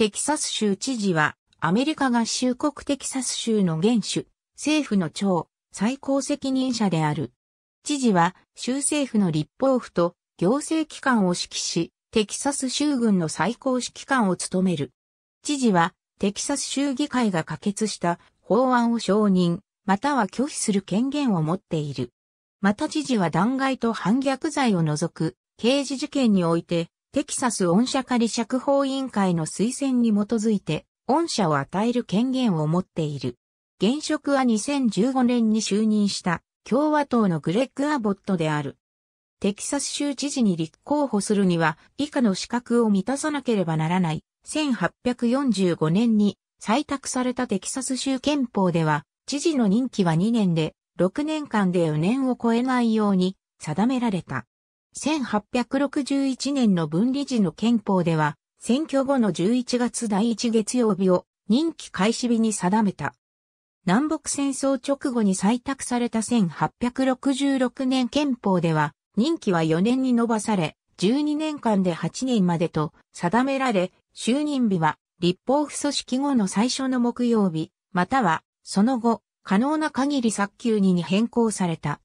テキサス州知事は、アメリカ合衆国テキサス州の元首、政府の長、最高責任者である。知事は、州政府の立法府と行政機関を指揮し、テキサス州軍の最高指揮官を務める。知事は、テキサス州議会が可決した法案を承認、または拒否する権限を持っている。また知事は弾劾と反逆罪を除く刑事事件においてテキサス御社仮釈放委員会の推薦に基づいて、御社を与える権限を持っている。現職は2015年に就任した共和党のグレッグ・アボットである。テキサス州知事に立候補するには以下の資格を満たさなければならない。1845年に採択されたテキサス州憲法では、知事の任期は2年で、6年間で4年を超えないように定められた。1861年の分離時の憲法では、選挙後の11月第1月曜日を任期開始日に定めた。南北戦争直後に採択された1866年憲法では、任期は4年に延ばされ、12年間で8年までと定められ、就任日は立法府組織後の最初の木曜日、またはその後、可能な限り早急にに変更された。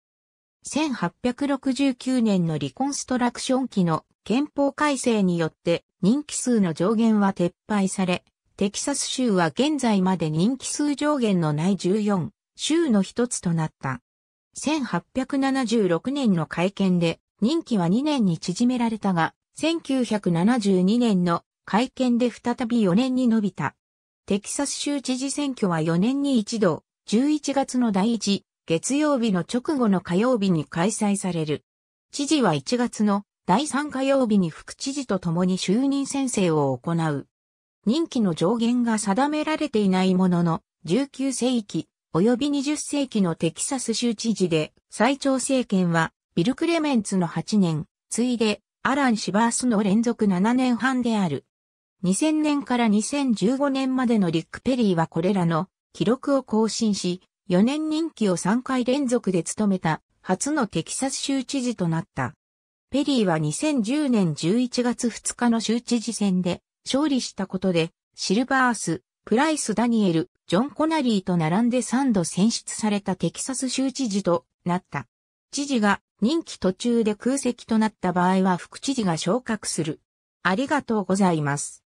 1869年のリコンストラクション期の憲法改正によって任期数の上限は撤廃され、テキサス州は現在まで任期数上限のない14州の一つとなった。1876年の会見で任期は2年に縮められたが、1972年の会見で再び4年に伸びた。テキサス州知事選挙は4年に一度、11月の第1月曜日の直後の火曜日に開催される。知事は1月の第3火曜日に副知事と共に就任宣誓を行う。任期の上限が定められていないものの、19世紀及び20世紀のテキサス州知事で、最長政権はビル・クレメンツの8年、次いでアラン・シバースの連続7年半である。2000年から2015年までのリック・ペリーはこれらの記録を更新し、4年任期を3回連続で務めた初のテキサス州知事となった。ペリーは2010年11月2日の州知事選で勝利したことで、シルバース、プライス・ダニエル、ジョン・コナリーと並んで3度選出されたテキサス州知事となった。知事が任期途中で空席となった場合は副知事が昇格する。ありがとうございます。